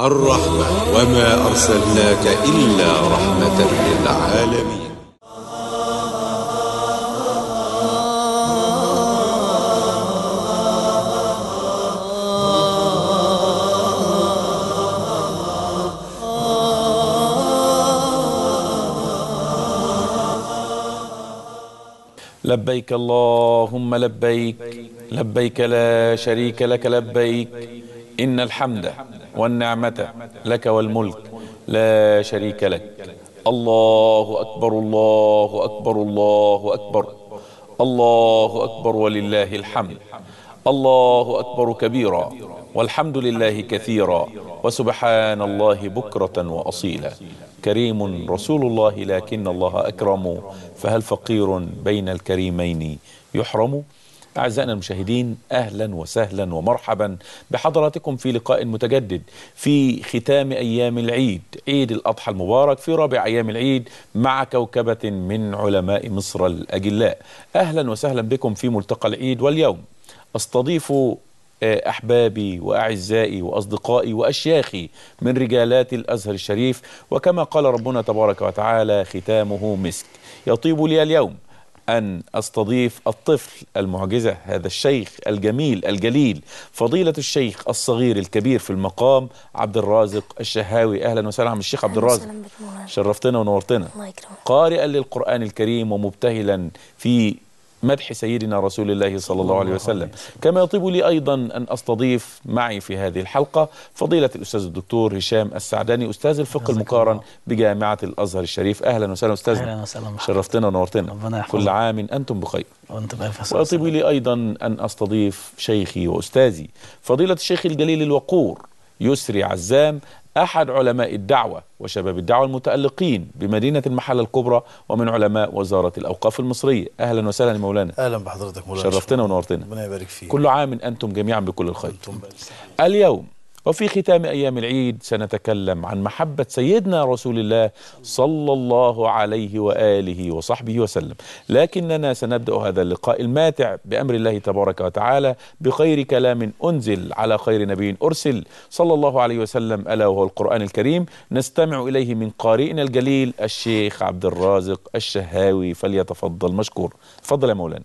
الرحمة وما أرسلناك إلا رحمة للعالمين لبيك اللهم لبيك لبيك لا شريك لك لبيك إن الحمد والنعمة لك والملك لا شريك لك الله أكبر الله أكبر الله أكبر الله أكبر ولله الحمد الله أكبر كبيرا والحمد لله كثيرا وسبحان الله بكرة وأصيلا كريم رسول الله لكن الله أكرم فهل فقير بين الكريمين يحرم أعزائنا المشاهدين أهلا وسهلا ومرحبا بحضراتكم في لقاء متجدد في ختام أيام العيد عيد الأضحى المبارك في رابع أيام العيد مع كوكبة من علماء مصر الأجلاء أهلا وسهلا بكم في ملتقى العيد واليوم أستضيف آه، أحبابي وأعزائي وأصدقائي وأشياخي من رجالات الأزهر الشريف وكما قال ربنا تبارك وتعالى ختامه مسك يطيب لي اليوم أن أستضيف الطفل المعجزة هذا الشيخ الجميل الجليل فضيلة الشيخ الصغير الكبير في المقام عبد الرازق الشهاوي أهلا وسهلا عم الشيخ عبد الرازق شرفتنا ونورتنا قارئا للقرآن الكريم ومبتهلا في مدح سيدنا رسول الله صلى الله عليه وسلم كما يطيب لي أيضا أن أستضيف معي في هذه الحلقة فضيلة الأستاذ الدكتور هشام السعداني أستاذ الفقه المقارن بجامعة الأزهر الشريف أهلا وسهلا أستاذ أهلا وسهلا شرفتنا ونورتنا كل عام أنتم بخير وأنتم ويطيب لي أيضا أن أستضيف شيخي وأستاذي فضيلة الشيخ الجليل الوقور يسري عزام أحد علماء الدعوة وشباب الدعوة المتألقين بمدينة المحلة الكبرى ومن علماء وزارة الأوقاف المصرية أهلا وسهلا مولانا أهلا بحضرتك مولانا شرفتنا ونورتنا ربنا يبارك فيك كل عام أنتم جميعا بكل الخير اليوم وفي ختام أيام العيد سنتكلم عن محبة سيدنا رسول الله صلى الله عليه وآله وصحبه وسلم لكننا سنبدأ هذا اللقاء الماتع بأمر الله تبارك وتعالى بخير كلام أنزل على خير نبي أرسل صلى الله عليه وسلم ألا وهو القرآن الكريم نستمع إليه من قارئنا الجليل الشيخ عبد الرازق الشهاوي فليتفضل مشكور تفضل يا مولانا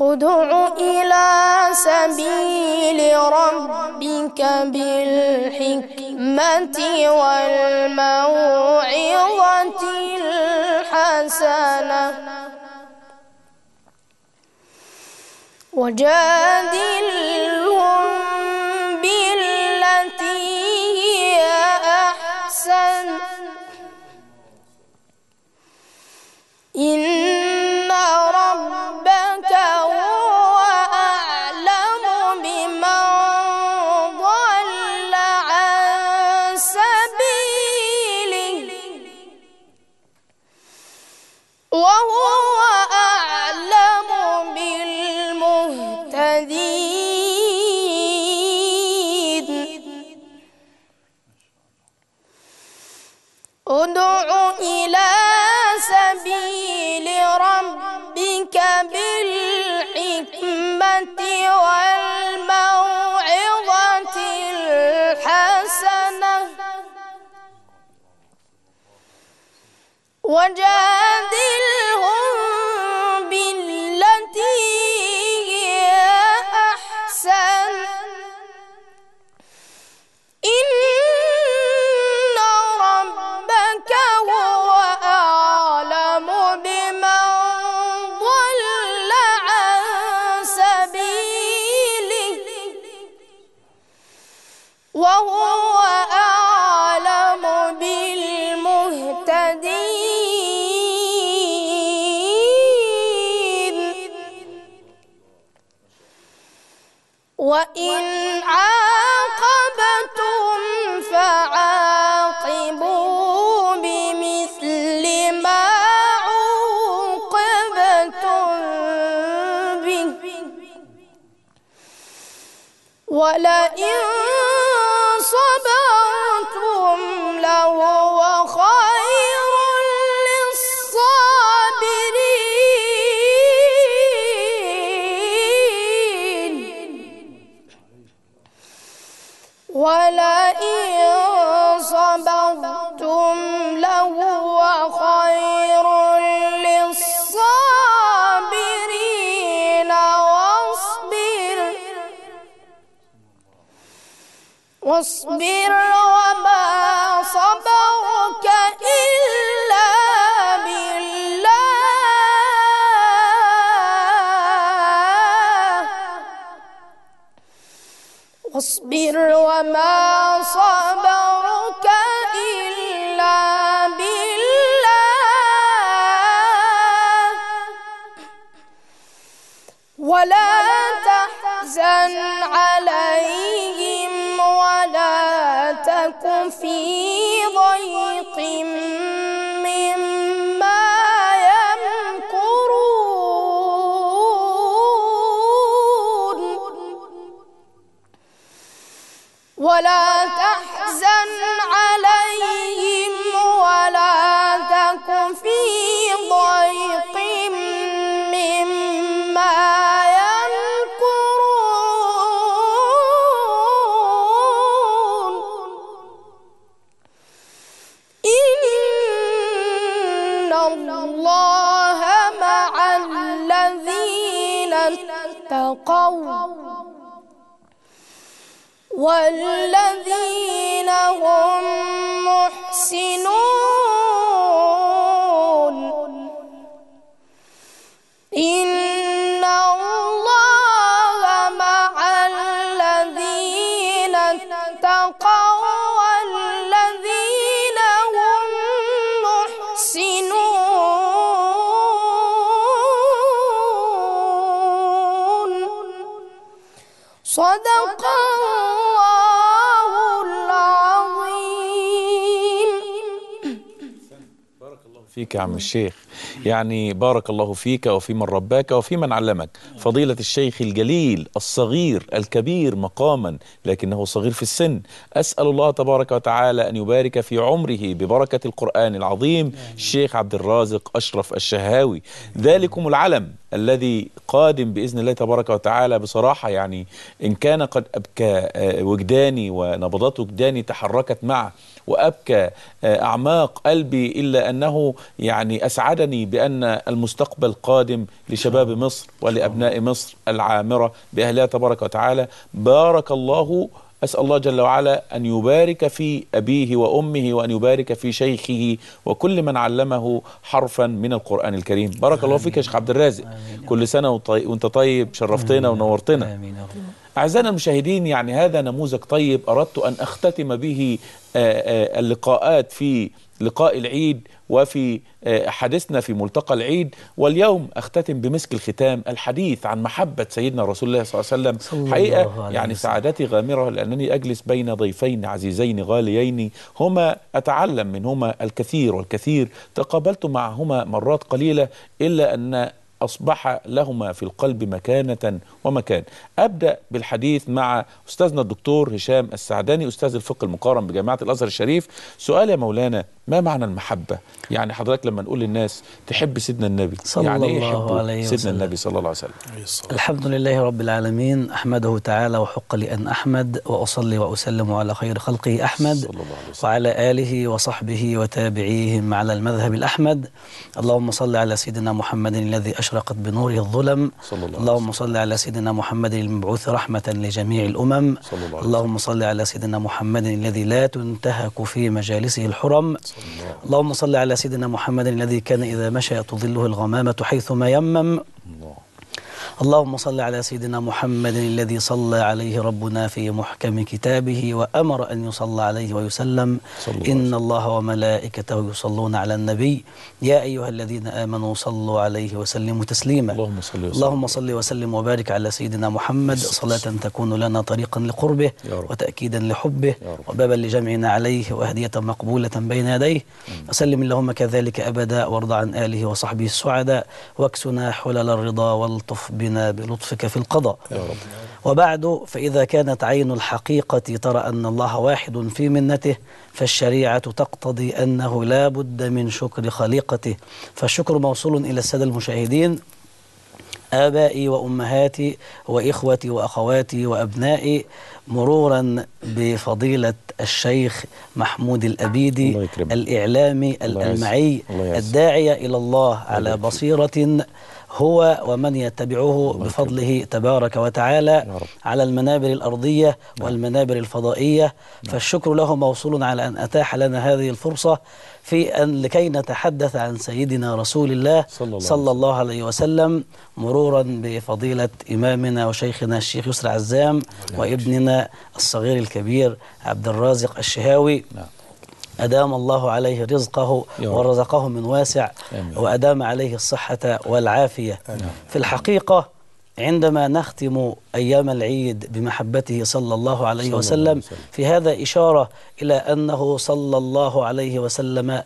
ادع إلى سبيل ربك بالحكمة والموعظة الحسنة وجادلهم بالتي هي أحسن إن واصبر وما صبرك إلا بالله واصبر وما صبرك إلا بالله ولا تحزن عليك في القوم والذين هم محسنون فيك يا عم الشيخ يعني بارك الله فيك وفي من رباك وفي من علمك فضيلة الشيخ الجليل الصغير الكبير مقاما لكنه صغير في السن أسأل الله تبارك وتعالى أن يبارك في عمره ببركة القرآن العظيم الشيخ عبد الرازق أشرف الشهاوي ذلكم العلم الذي قادم باذن الله تبارك وتعالى بصراحه يعني ان كان قد ابكى آه، وجداني ونبضات وجداني تحركت معه وابكى آه، اعماق قلبي الا انه يعني اسعدني بان المستقبل قادم لشباب مصر ولابناء مصر العامره باهلها تبارك وتعالى بارك الله أسأل الله جل وعلا أن يبارك في أبيه وأمه وأن يبارك في شيخه وكل من علمه حرفا من القرآن الكريم بارك الله فيك يا شيخ عبد الرازق كل سنة وانت طيب شرفتنا ونورتنا آمين أعزائنا المشاهدين يعني هذا نموذج طيب أردت أن أختتم به آه، آه، اللقاءات في لقاء العيد وفي آه، حديثنا في ملتقى العيد واليوم أختتم بمسك الختام الحديث عن محبة سيدنا رسول الله صلى الله عليه وسلم حقيقة يعني سعادتي غامرة لأنني أجلس بين ضيفين عزيزين غاليين هما أتعلم منهما الكثير والكثير تقابلت معهما مرات قليلة إلا أن أصبح لهما في القلب مكانة ومكان أبدأ بالحديث مع أستاذنا الدكتور هشام السعداني أستاذ الفقه المقارن بجامعة الأزهر الشريف سؤال يا مولانا ما معنى المحبة يعني حضرتك لما نقول للناس تحب سيدنا النبي صلى يعني إيه الله عليه وسلم سيدنا النبي صلى الله عليه وسلم الحمد لله رب العالمين أحمده تعالى وحق لي أن أحمد وأصلي وأسلم على خير خلقه أحمد صلى الله عليه وسلم. وعلى آله وصحبه وتابعيهم على المذهب الأحمد اللهم صل على سيدنا محمد الذي أشهد أشرقت بنور الظلم صلى الله اللهم صل على سيدنا محمد المبعوث رحمة لجميع الأمم صلى الله اللهم صل على سيدنا محمد الذي لا تنتهك في مجالسه الحرم صلى الله اللهم صل على سيدنا محمد الذي كان إذا مشى تظله الغمامة حيثما يمم الله اللهم صل على سيدنا محمد الذي صلى عليه ربنا في محكم كتابه وأمر أن يصلى عليه ويسلم إن الله وملائكته يصلون على النبي يا أيها الذين آمنوا صلوا عليه وسلموا تسليما اللهم صل وسلم, اللهم صل وسلم وبارك على سيدنا محمد صلاة تكون لنا طريقا لقربه وتأكيدا لحبه وبابا لجمعنا عليه وهدية مقبولة بين يديه وسلم اللهم كذلك أبدا وارضى عن آله وصحبه السعداء واكسنا حلل الرضا والطف بنا علينا بلطفك في القضاء يا رب. وبعد فإذا كانت عين الحقيقة ترى أن الله واحد في منته فالشريعة تقتضي أنه لا بد من شكر خليقته فالشكر موصول إلى السادة المشاهدين آبائي وأمهاتي وإخوتي وأخواتي وأبنائي مرورا بفضيلة الشيخ محمود الأبيدي الإعلامي الألمعي الداعية إلى الله على بصيرة هو ومن يتبعه بفضله تبارك وتعالى على المنابر الأرضية نعم. والمنابر الفضائية نعم. فالشكر له موصول على أن أتاح لنا هذه الفرصة في أن لكي نتحدث عن سيدنا رسول الله صلى الله, صلى الله عليه وسلم مرورا بفضيلة إمامنا وشيخنا الشيخ يسر عزام وابننا الصغير الكبير عبد الرازق الشهاوي نعم. أدام الله عليه رزقه ورزقه من واسع وأدام عليه الصحة والعافية في الحقيقة عندما نختم أيام العيد بمحبته صلى الله عليه وسلم في هذا إشارة إلى أنه صلى الله عليه وسلم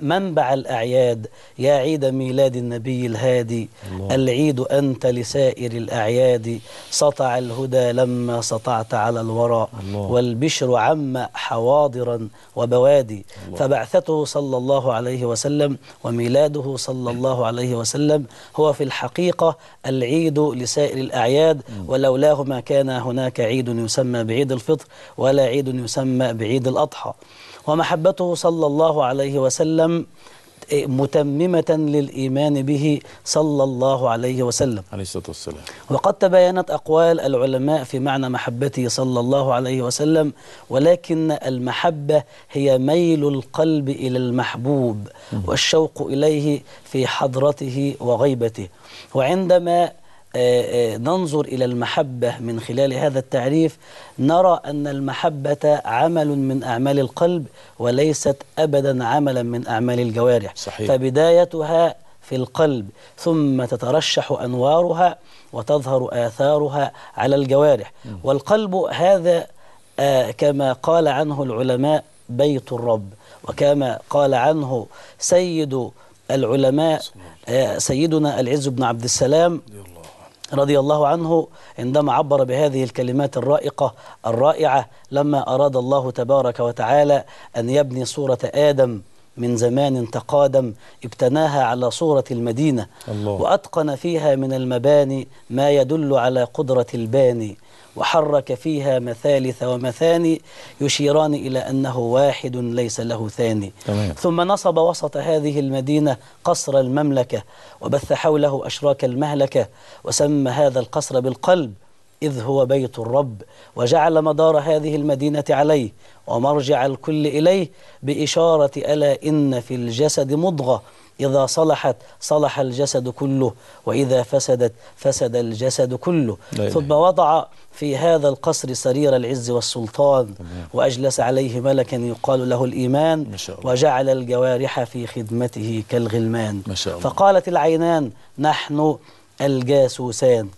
منبع الأعياد يا عيد ميلاد النبي الهادي الله. العيد أنت لسائر الأعياد سطع الهدى لما سطعت على الورى الله. والبشر عم حواضرا وبوادي الله. فبعثته صلى الله عليه وسلم وميلاده صلى الله عليه وسلم هو في الحقيقة العيد لسائر الأعياد ولولاه ما كان هناك عيد يسمى بعيد الفطر ولا عيد يسمى بعيد الأضحى ومحبته صلى الله عليه وسلم إيه، متممة للإيمان به صلى الله عليه وسلم عليه الصلاة والسلام وقد تباينت أقوال العلماء في معنى محبته صلى الله عليه وسلم ولكن المحبة هي ميل القلب إلى المحبوب والشوق إليه في حضرته وغيبته وعندما آه، آه، ننظر إلى المحبة من خلال هذا التعريف نرى أن المحبة عمل من أعمال القلب وليست أبدا عملا من أعمال الجوارح صحيح. فبدايتها في القلب ثم تترشح أنوارها وتظهر آثارها على الجوارح والقلب هذا آه، كما قال عنه العلماء بيت الرب وكما قال عنه سيد العلماء سيدنا العز بن عبد السلام رضي الله عنه عندما عبر بهذه الكلمات الرائقة الرائعة لما أراد الله تبارك وتعالى أن يبني صورة آدم من زمان تقادم ابتناها على صورة المدينة الله. وأتقن فيها من المباني ما يدل على قدرة الباني وحرك فيها مثالث ومثاني يشيران إلى أنه واحد ليس له ثاني تمام. ثم نصب وسط هذه المدينة قصر المملكة وبث حوله أشراك المهلكة وسمى هذا القصر بالقلب إذ هو بيت الرب وجعل مدار هذه المدينة عليه ومرجع الكل إليه بإشارة ألا إن في الجسد مضغة إذا صلحت صلح الجسد كله وإذا فسدت فسد الجسد كله ثم وضع في هذا القصر سرير العز والسلطان وأجلس عليه ملكا يقال له الإيمان وجعل الجوارح في خدمته كالغلمان فقالت العينان نحن الجاسوسان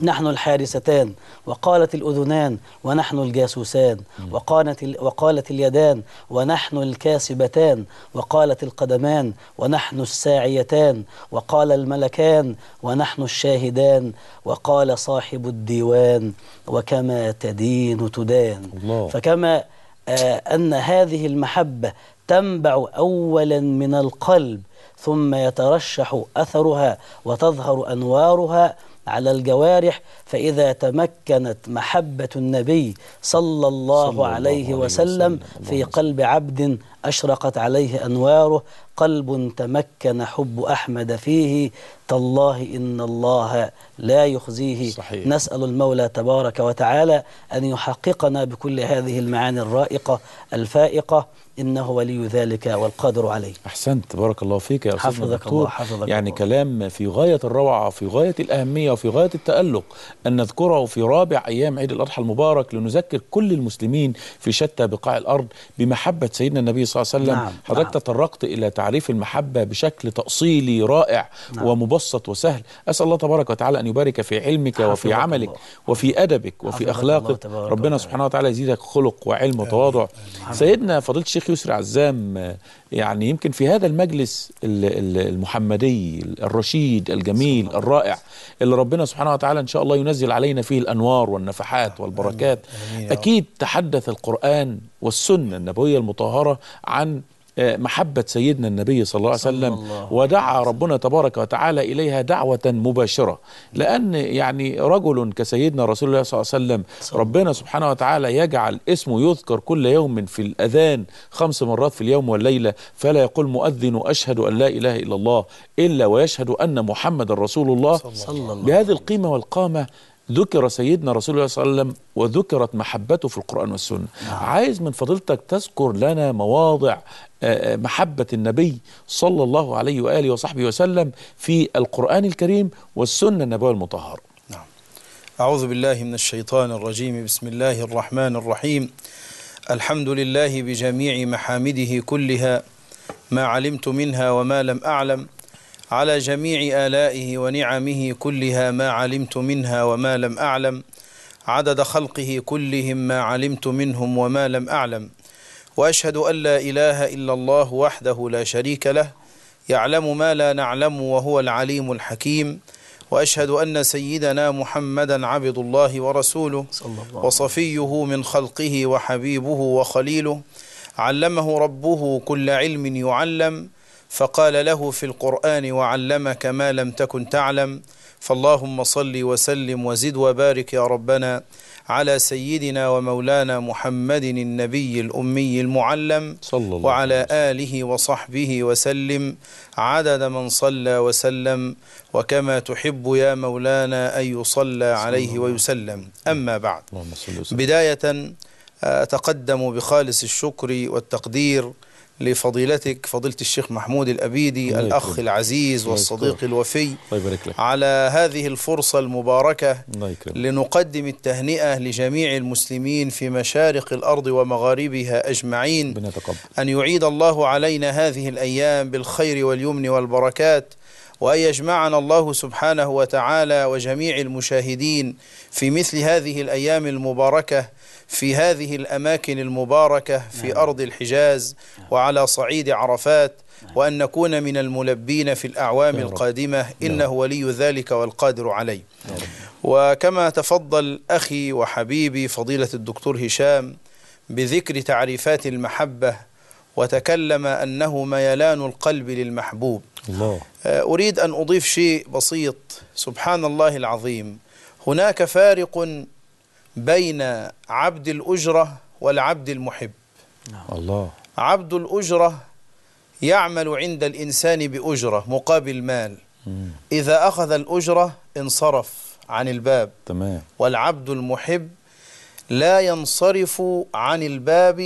نحن الحارستان وقالت الأذنان ونحن الجاسوسان وقالت, ال... وقالت اليدان ونحن الكاسبتان وقالت القدمان ونحن الساعيتان وقال الملكان ونحن الشاهدان وقال صاحب الديوان وكما تدين تدان الله. فكما آه أن هذه المحبة تنبع أولا من القلب ثم يترشح أثرها وتظهر أنوارها على الجوارح فإذا تمكنت محبة النبي صلى الله, صلى الله عليه, عليه وسلم, وسلم في قلب عبد أشرقت عليه أنواره قلب تمكن حب أحمد فيه تالله إن الله لا يخزيه صحيح. نسأل المولى تبارك وتعالى أن يحققنا بكل هذه المعاني الرائقة الفائقة إنه ولي ذلك والقادر عليه أحسنت بارك الله فيك يا أستاذ حفظك الله حفظك يعني الله. كلام في غاية الروعة في غاية الأهمية وفي غاية التألق أن نذكره في رابع أيام عيد الأضحى المبارك لنذكر كل المسلمين في شتى بقاع الأرض بمحبة سيدنا النبي صلى الله عليه وسلم نعم. حضرتك نعم. تطرقت إلى تعالى تعريف المحبة بشكل تأصيلي رائع نعم. ومبسط وسهل أسأل الله تبارك وتعالى أن يبارك في علمك وفي عملك الله. وفي أدبك وفي أخلاقك ربنا سبحانه وتعالى يزيدك خلق وعلم وتواضع سيدنا فضيلة الشيخ يسري عزام يعني يمكن في هذا المجلس المحمدي الرشيد الجميل الرائع اللي ربنا سبحانه وتعالى إن شاء الله ينزل علينا فيه الأنوار والنفحات والبركات أكيد تحدث القرآن والسنة النبوية المطهرة عن آه، محبة سيدنا النبي صلى الله عليه وسلم الله. ودعا ربنا تبارك وتعالى إليها دعوة مباشرة لأن يعني رجل كسيدنا رسول الله صلى الله عليه وسلم ربنا سبحانه وتعالى يجعل اسمه يذكر كل يوم في الأذان خمس مرات في اليوم والليلة فلا يقول مؤذن أشهد أن لا إله إلا الله إلا ويشهد أن محمد رسول الله, صلح. صلح. بهذه القيمة والقامة ذكر سيدنا رسول الله صلى الله عليه وسلم وذكرت محبته في القرآن والسنة نعم. عايز من فضيلتك تذكر لنا مواضع آه، آه، محبة النبي صلى الله عليه وآله وصحبه وسلم في القرآن الكريم والسنة النبوية المطهرة نعم. أعوذ بالله من الشيطان الرجيم بسم الله الرحمن الرحيم الحمد لله بجميع محامده كلها ما علمت منها وما لم أعلم على جميع آلائه ونعمه كلها ما علمت منها وما لم أعلم عدد خلقه كلهم ما علمت منهم وما لم أعلم وأشهد أن لا إله إلا الله وحده لا شريك له يعلم ما لا نعلم وهو العليم الحكيم وأشهد أن سيدنا محمدا عبد الله ورسوله وصفيه من خلقه وحبيبه وخليله علمه ربه كل علم يعلم فقال له في القرآن وعلمك ما لم تكن تعلم فاللهم صل وسلم وزد وبارك يا ربنا على سيدنا ومولانا محمد النبي الأمي المعلم صلى الله وعلى آله وصحبه وسلم عدد من صلى وسلم وكما تحب يا مولانا أن يصلى عليه ويسلم أما بعد بداية أتقدم بخالص الشكر والتقدير لفضيلتك فضيلة الشيخ محمود الأبيدي الأخ العزيز والصديق الوفي على هذه الفرصة المباركة لنقدم التهنئة لجميع المسلمين في مشارق الأرض ومغاربها أجمعين أن يعيد الله علينا هذه الأيام بالخير واليمن والبركات وأن يجمعنا الله سبحانه وتعالى وجميع المشاهدين في مثل هذه الأيام المباركة في هذه الأماكن المباركة في نعم. أرض الحجاز نعم. وعلى صعيد عرفات نعم. وأن نكون من الملبين في الأعوام القادمة إنه ولي ذلك والقادر عليه وكما تفضل أخي وحبيبي فضيلة الدكتور هشام بذكر تعريفات المحبة وتكلم أنه ميلان القلب للمحبوب الله. آه، أريد أن أضيف شيء بسيط سبحان الله العظيم هناك فارق بين عبد الأجرة والعبد المحب نعم. الله عبد الأجرة يعمل عند الإنسان بأجرة مقابل مال إذا أخذ الأجرة انصرف عن الباب تمام والعبد المحب لا ينصرف عن الباب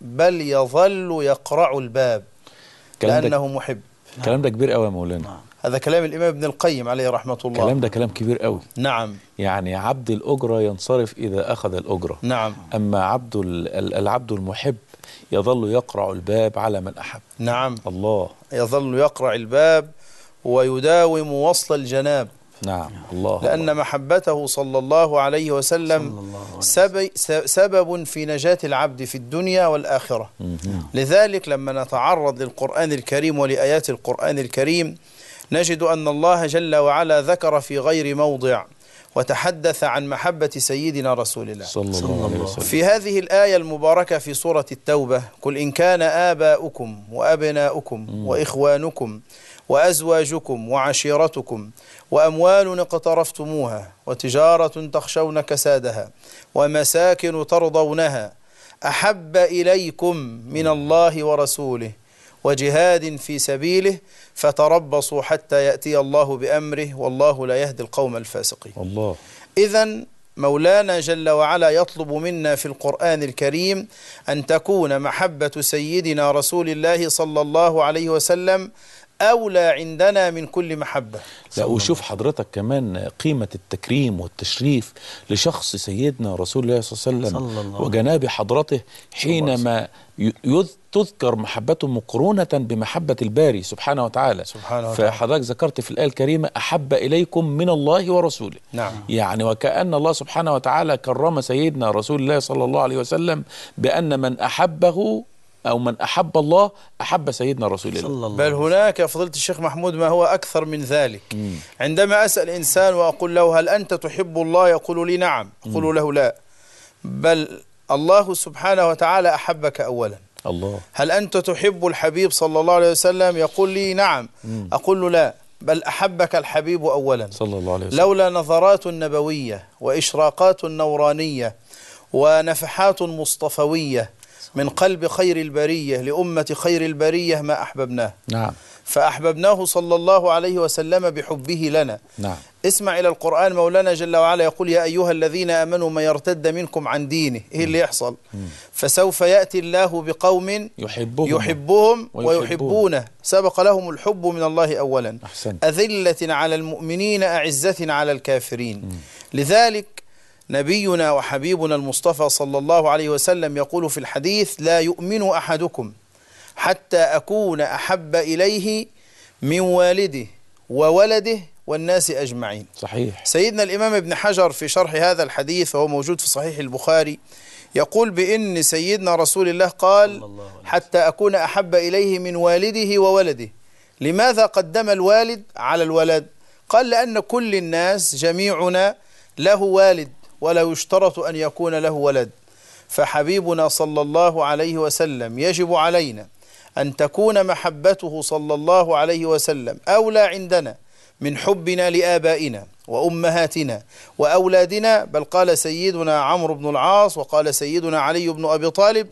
بل يظل يقرع الباب لأنه محب الكلام ده كبير قوي يا مولانا نعم. هذا كلام الإمام ابن القيم عليه رحمة الله كلام ده كلام كبير قوي نعم يعني عبد الأجرة ينصرف إذا أخذ الأجرة نعم أما عبد العبد المحب يظل يقرع الباب على من أحب نعم الله يظل يقرع الباب ويداوم وصل الجناب نعم الله لأن الله. محبته صلى الله عليه وسلم صلى الله عليه وسلم. سبب, سبب في نجاة العبد في الدنيا والآخرة مم. لذلك لما نتعرض للقرآن الكريم ولآيات القرآن الكريم نجد أن الله جل وعلا ذكر في غير موضع وتحدث عن محبة سيدنا رسول الله صلى الله عليه وسلم في هذه الآية المباركة في سورة التوبة قل إن كان آباؤكم وأبناؤكم وإخوانكم وأزواجكم وعشيرتكم وأموال اقترفتموها وتجارة تخشون كسادها ومساكن ترضونها أحب إليكم من الله ورسوله وجهاد في سبيله فتربصوا حتى يأتي الله بأمره والله لا يهدي القوم الفاسقين الله إذا مولانا جل وعلا يطلب منا في القرآن الكريم أن تكون محبة سيدنا رسول الله صلى الله عليه وسلم أولى عندنا من كل محبة لا وشوف حضرتك كمان قيمة التكريم والتشريف لشخص سيدنا رسول الله صلى الله عليه وسلم وجناب حضرته حينما تذكر محبته مقرونة بمحبة الباري سبحانه وتعالى سبحانه وتعالى فحضرتك ذكرت في الآية الكريمة أحب إليكم من الله ورسوله نعم يعني وكأن الله سبحانه وتعالى كرم سيدنا رسول الله صلى الله عليه وسلم بأن من أحبه أو من أحب الله أحب سيدنا رسول الله, الله بل هناك يا فضيلة الشيخ محمود ما هو أكثر من ذلك مم. عندما أسأل إنسان وأقول له هل أنت تحب الله يقول لي نعم أقول له لا بل الله سبحانه وتعالى أحبك أولا الله هل أنت تحب الحبيب صلى الله عليه وسلم يقول لي نعم مم. أقول له لا بل أحبك الحبيب أولا صلى الله عليه وسلم لولا نظرات نبوية وإشراقات نورانية ونفحات مصطفوية من قلب خير البرية لأمة خير البرية ما أحببناه نعم فأحببناه صلى الله عليه وسلم بحبه لنا نعم اسمع إلى القرآن مولانا جل وعلا يقول يا أيها الذين آمنوا ما يرتد منكم عن دينه إيه اللي يحصل فسوف يأتي الله بقوم يحبهم, يحبهم ويحبونه سبق لهم الحب من الله أولا أحسن. أذلة على المؤمنين أعزة على الكافرين لذلك نبينا وحبيبنا المصطفى صلى الله عليه وسلم يقول في الحديث لا يؤمن أحدكم حتى أكون أحب إليه من والده وولده والناس أجمعين صحيح سيدنا الإمام ابن حجر في شرح هذا الحديث وهو موجود في صحيح البخاري يقول بإن سيدنا رسول الله قال الله حتى أكون أحب إليه من والده وولده لماذا قدم الوالد على الولد قال لأن كل الناس جميعنا له والد ولا يشترط أن يكون له ولد فحبيبنا صلى الله عليه وسلم يجب علينا أن تكون محبته صلى الله عليه وسلم أولى عندنا من حبنا لآبائنا وأمهاتنا وأولادنا بل قال سيدنا عمرو بن العاص وقال سيدنا علي بن أبي طالب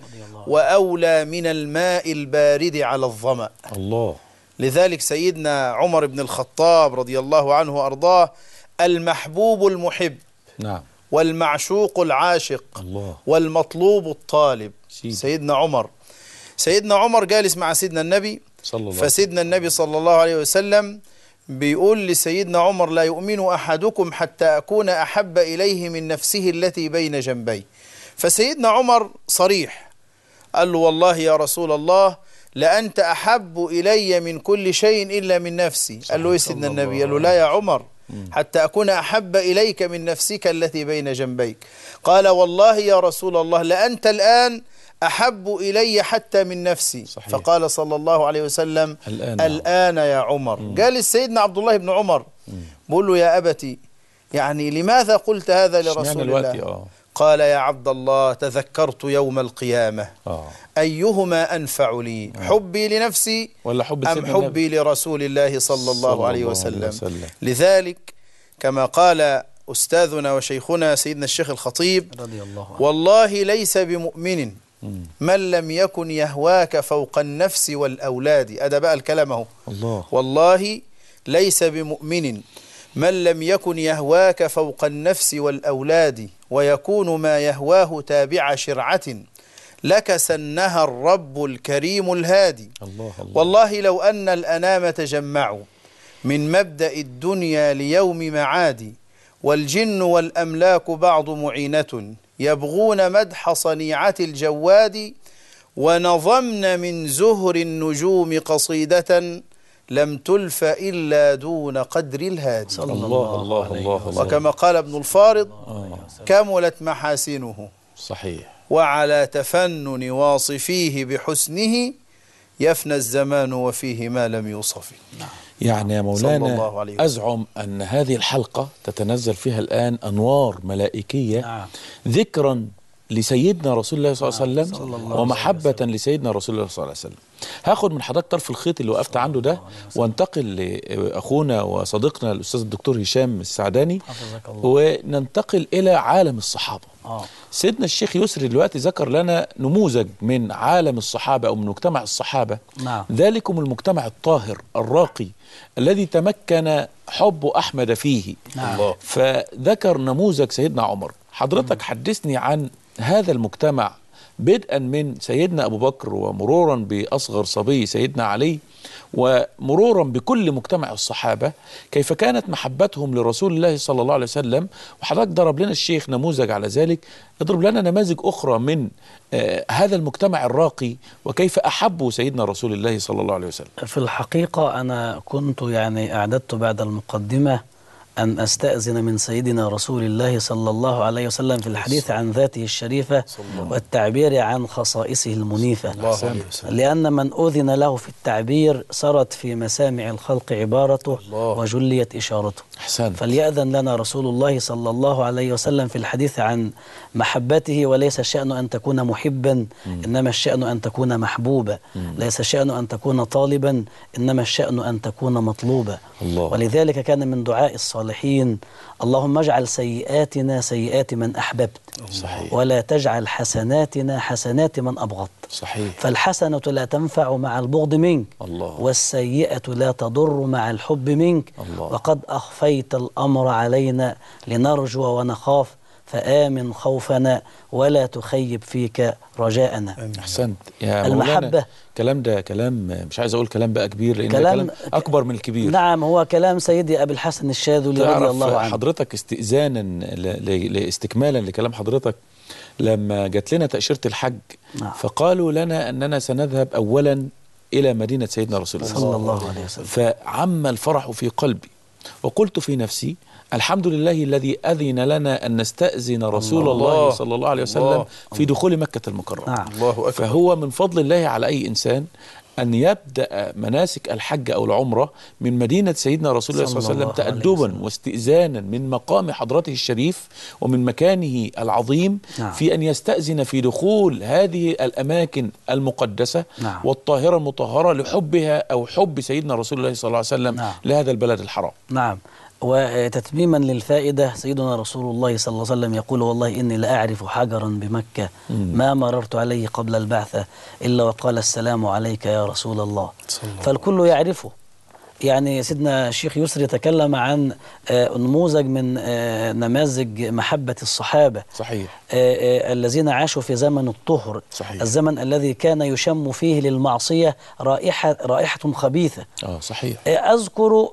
وأولى من الماء البارد على الظمأ الله لذلك سيدنا عمر بن الخطاب رضي الله عنه وأرضاه المحبوب المحب نعم والمعشوق العاشق الله. والمطلوب الطالب سيد. سيدنا عمر سيدنا عمر جالس مع سيدنا النبي صلى الله فسيدنا النبي صلى الله عليه وسلم بيقول لسيدنا عمر لا يؤمن أحدكم حتى أكون أحب إليه من نفسه التي بين جنبي فسيدنا عمر صريح قال له والله يا رسول الله لأنت أحب إلي من كل شيء إلا من نفسي قال له يا إيه سيدنا النبي قال له لا يا عمر حتى أكون أحب إليك من نفسك التي بين جنبيك قال والله يا رسول الله لأنت الآن أحب إلي حتى من نفسي صحيح. فقال صلى الله عليه وسلم الآن, الآن يا عمر مم. قال السيدنا عبد الله بن عمر بقول له يا أبتي يعني لماذا قلت هذا لرسول الله آه. قال يا عبد الله تذكرت يوم القيامة آه. أيهما أنفع لي آه. حبي لنفسي ولا حب أم حبي النبي. لرسول الله صلى الله, صلى عليه, الله وسلم. عليه وسلم لذلك كما قال أستاذنا وشيخنا سيدنا الشيخ الخطيب رضي الله عنه. والله ليس بمؤمن من لم يكن يهواك فوق النفس والأولاد أدى بقى الكلام اهو الله والله ليس بمؤمن من لم يكن يهواك فوق النفس والأولاد ويكون ما يهواه تابع شرعة لك سنها الرب الكريم الهادي الله الله والله لو أن الأنام تجمعوا من مبدأ الدنيا ليوم معادي والجن والأملاك بعض معينة يبغون مدح صنيعة الجواد ونظمن من زهر النجوم قصيدة لم تلف إلا دون قدر الهادي صلى الله الله الله وكما قال ابن الفارض آه. كملت محاسنه صحيح وعلى تفنن واصفيه بحسنه يفنى الزمان وفيه ما لم يوصف يعني يا مولانا أزعم أن هذه الحلقة تتنزل فيها الآن أنوار ملائكية نعم. ذكرا لسيدنا رسول الله صلى الله عليه وسلم ومحبة لسيدنا رسول الله صلى الله عليه وسلم هاخد من حضرتك طرف الخيط اللي وقفت عنده ده وانتقل لأخونا وصديقنا الأستاذ الدكتور هشام السعداني وننتقل إلى عالم الصحابة آه. سيدنا الشيخ يسري دلوقتي ذكر لنا نموذج من عالم الصحابة أو من مجتمع الصحابة نعم. ذلكم المجتمع الطاهر الراقي الذي تمكن حب أحمد فيه نعم. فذكر نموذج سيدنا عمر حضرتك حدثني عن هذا المجتمع بدءا من سيدنا أبو بكر ومرورا بأصغر صبي سيدنا علي ومرورا بكل مجتمع الصحابة كيف كانت محبتهم لرسول الله صلى الله عليه وسلم وحضرتك ضرب لنا الشيخ نموذج على ذلك اضرب لنا نماذج أخرى من آه، هذا المجتمع الراقي وكيف أحبوا سيدنا رسول الله صلى الله عليه وسلم في الحقيقة أنا كنت يعني أعددت بعد المقدمة أن أستأذن من سيدنا رسول الله صلى الله عليه وسلم في الحديث عن ذاته الشريفة والتعبير عن خصائصه المنيفة لأن من أذن له في التعبير سرت في مسامع الخلق عبارته وجليت إشارته فليأذن لنا رسول الله صلى الله عليه وسلم في الحديث عن محبته وليس الشأن أن تكون محبا إنما الشأن أن تكون محبوبا ليس الشأن أن تكون طالبا إنما الشأن أن تكون مطلوبا ولذلك كان من دعاء الصلاة الصالحين اللهم اجعل سيئاتنا سيئات من أحببت صحيح. ولا تجعل حسناتنا حسنات من أبغضت صحيح. فالحسنة لا تنفع مع البغض منك الله. والسيئة لا تضر مع الحب منك الله. وقد أخفيت الأمر علينا لنرجو ونخاف فآمن خوفنا ولا تخيب فيك رجاءنا أحسنت يا المحبة كلام ده كلام مش عايز أقول كلام بقى كبير لأن كلام, كلام أكبر من الكبير نعم هو كلام سيدي أبي الحسن الشاذلي رضي الله عنه حضرتك استئذانا لاستكمالا لكلام حضرتك لما جات لنا تأشيرة الحج نعم. فقالوا لنا أننا سنذهب أولا إلى مدينة سيدنا رسول الله صلى الله عليه وسلم فعم الفرح في قلبي وقلت في نفسي الحمد لله الذي أذن لنا أن نستأذن رسول الله, الله صلى الله عليه وسلم الله في دخول مكة المكرمة نعم. الله أكبر فهو من فضل الله على أي إنسان أن يبدأ مناسك الحج أو العمرة من مدينة سيدنا رسول الله صلى الله عليه وسلم تأدبا واستئذانا من مقام حضرته الشريف ومن مكانه العظيم نعم. في أن يستأذن في دخول هذه الأماكن المقدسة نعم. والطاهرة المطهرة لحبها أو حب سيدنا رسول الله صلى الله عليه وسلم نعم. لهذا البلد الحرام نعم وتتميما للفائدة سيدنا رسول الله صلى الله عليه وسلم يقول والله إني لأعرف حجرا بمكة ما مررت عليه قبل البعثة إلا وقال السلام عليك يا رسول الله فالكل يعرفه يعني سيدنا الشيخ يسري تكلم عن آه، نموذج من آه، نماذج محبة الصحابة صحيح آه، الذين عاشوا في زمن الطهر صحيح. الزمن الذي كان يشم فيه للمعصية رائحة, رائحة خبيثة آه صحيح أذكر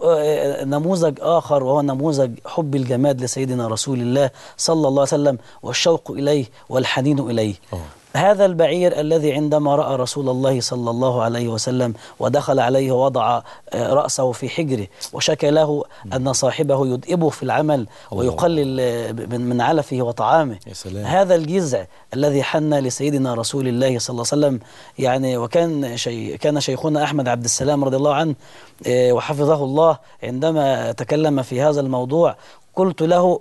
نموذج آخر وهو نموذج حب الجماد لسيدنا رسول الله صلى الله عليه وسلم والشوق إليه والحنين إليه آه هذا البعير الذي عندما رأى رسول الله صلى الله عليه وسلم ودخل عليه وضع آه، رأسه في حجره وشكى له أن صاحبه يدئبه في العمل ويقلل آه، من علفه وطعامه يا سلام. هذا الجزع الذي حن لسيدنا رسول الله صلى الله عليه وسلم يعني وكان شي كان شيخنا أحمد عبد السلام رضي الله عنه آه، وحفظه الله عندما تكلم في هذا الموضوع قلت له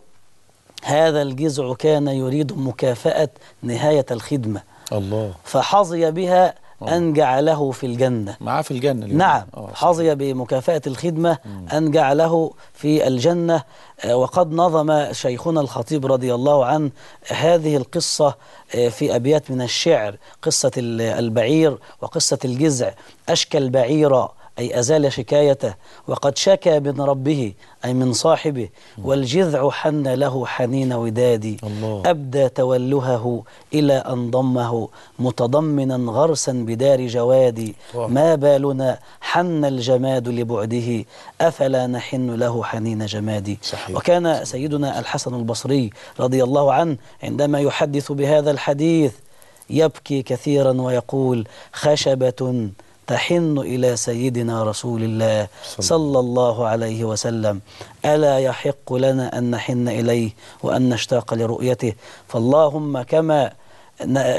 هذا الجزع كان يريد مكافأة نهاية الخدمة الله فحظي بها أن جعله في الجنة معاه في الجنة اليوم. نعم آه، حظي بمكافأة الخدمة أن جعله في الجنة آه، وقد نظم شيخنا الخطيب رضي الله عنه هذه القصة آه، في أبيات من الشعر قصة البعير وقصة الجزع أشكى البعير أي أزال شكايته وقد شكى من ربه أي من صاحبه والجذع حن له حنين ودادي الله أبدى تولهه إلى أن ضمه متضمنا غرسا بدار جوادي ما بالنا حن الجماد لبعده أفلا نحن له حنين جمادي صحيح. وكان سيدنا الحسن البصري رضي الله عنه عندما يحدث بهذا الحديث يبكي كثيرا ويقول خشبة تحن إلى سيدنا رسول الله صلى الله عليه وسلم ألا يحق لنا أن نحن إليه وأن نشتاق لرؤيته فاللهم كما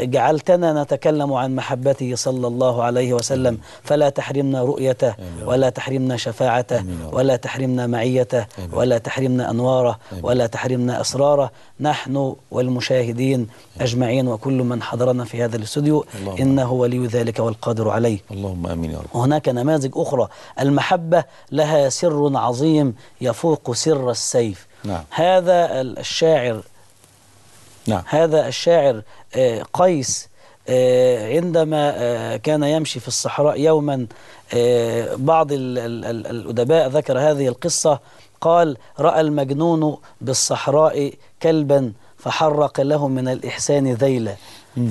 جعلتنا نتكلم عن محبته صلى الله عليه وسلم فلا تحرمنا رؤيته ولا تحرمنا شفاعته ولا تحرمنا معيته ولا تحرمنا أنواره ولا تحرمنا أسراره نحن والمشاهدين أجمعين وكل من حضرنا في هذا الاستوديو إنه ولي ذلك والقادر عليه اللهم آمين يا رب هناك نماذج أخرى المحبة لها سر عظيم يفوق سر السيف نعم. هذا الشاعر نعم. هذا الشاعر آه، قيس آه، عندما آه، كان يمشي في الصحراء يوما بعض الأدباء ذكر هذه القصة قال رأى المجنون بالصحراء كلبا فحرق له من الإحسان ذيلا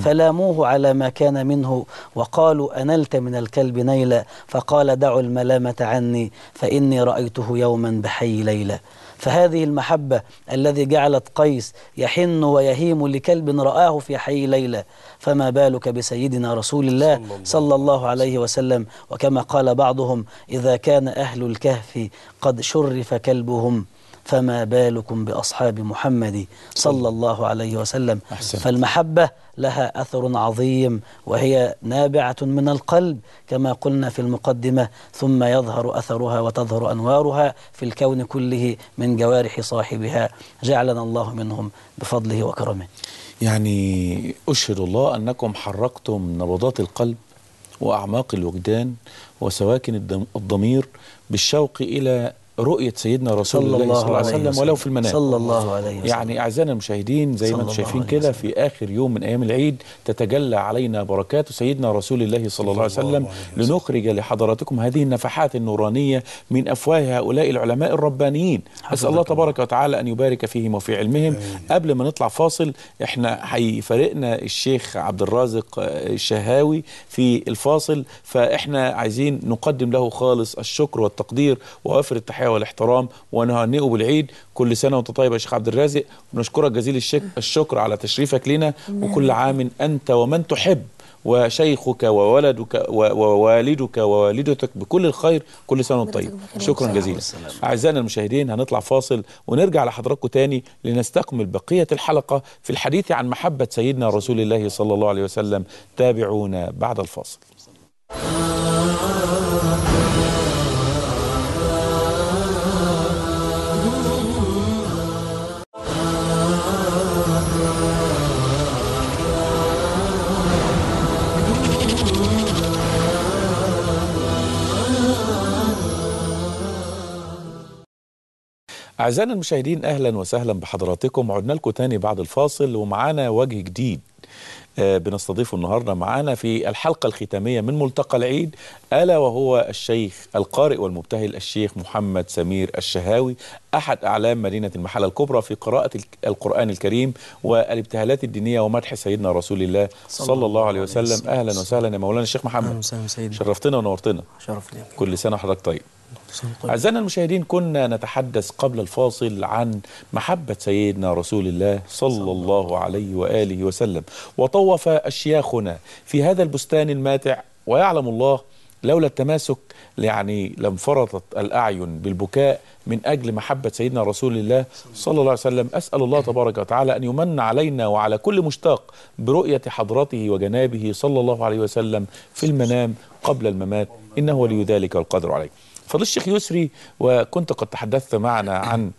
فلاموه على ما كان منه وقالوا أنلت من الكلب نيلا فقال دعوا الملامة عني فإني رأيته يوما بحي ليلى فهذه المحبة الذي جعلت قيس يحن ويهيم لكلب رآه في حي ليلى فما بالك بسيدنا رسول الله صلى الله عليه وسلم وكما قال بعضهم إذا كان أهل الكهف قد شرف كلبهم فما بالكم بأصحاب محمد صلى الله عليه وسلم أحسنت. فالمحبة لها أثر عظيم وهي نابعة من القلب كما قلنا في المقدمة ثم يظهر أثرها وتظهر أنوارها في الكون كله من جوارح صاحبها جعلنا الله منهم بفضله وكرمه يعني أشهد الله أنكم حركتم نبضات القلب وأعماق الوجدان وسواكن الضمير بالشوق إلى رؤية سيدنا رسول الله, صلى الله عليه وسلم, وسلم ولو في المنام صلى الله عليه وسلم يعني أعزائنا المشاهدين زي ما انتم شايفين كده في آخر يوم من أيام العيد تتجلى علينا بركات سيدنا رسول الله صلى الله عليه وسلم لنخرج لحضراتكم هذه النفحات النورانية من أفواه هؤلاء العلماء الربانيين أسأل الله تبارك وتعالى أن يبارك فيهم وفي علمهم قبل ما نطلع فاصل احنا هيفارقنا الشيخ عبد الرازق آه، الشهاوي في الفاصل فاحنا عايزين نقدم له خالص الشكر والتقدير ووافر التحية الحياه والاحترام ونهنئه بالعيد كل سنه وانت طيب يا شيخ عبد الرازق ونشكرك جزيل الشكر على تشريفك لنا وكل عام انت ومن تحب وشيخك وولدك ووالدك ووالدتك بكل الخير كل سنه وانت طيب شكرا جزيلا اعزائنا المشاهدين هنطلع فاصل ونرجع لحضراتكم تاني لنستكمل بقيه الحلقه في الحديث عن محبه سيدنا رسول الله صلى الله عليه وسلم تابعونا بعد الفاصل أعزائنا المشاهدين أهلا وسهلا بحضراتكم عدنا لكم تاني بعد الفاصل ومعانا وجه جديد آه، بنستضيفه النهاردة معانا في الحلقة الختامية من ملتقى العيد ألا وهو الشيخ القارئ والمبتهل الشيخ محمد سمير الشهاوي أحد أعلام مدينة المحلة الكبرى في قراءة القرآن الكريم والابتهالات الدينية ومدح سيدنا رسول الله صلى الله عليه وسلم أهلا وسهلا يا مولانا الشيخ محمد شرفتنا ونورتنا شرف كل سنة حضرتك طيب أعزائنا المشاهدين كنا نتحدث قبل الفاصل عن محبة سيدنا رسول الله صلى الله عليه وآله وسلم وطوف أشياخنا في هذا البستان الماتع ويعلم الله لولا التماسك يعني لانفرطت الأعين بالبكاء من أجل محبة سيدنا رسول الله صلى الله عليه وسلم أسأل الله تبارك وتعالى أن يمن علينا وعلى كل مشتاق برؤية حضرته وجنابه صلى الله عليه وسلم في المنام قبل الممات إنه ولي ذلك القدر عليه فضل الشيخ يسري وكنت قد تحدثت معنا عن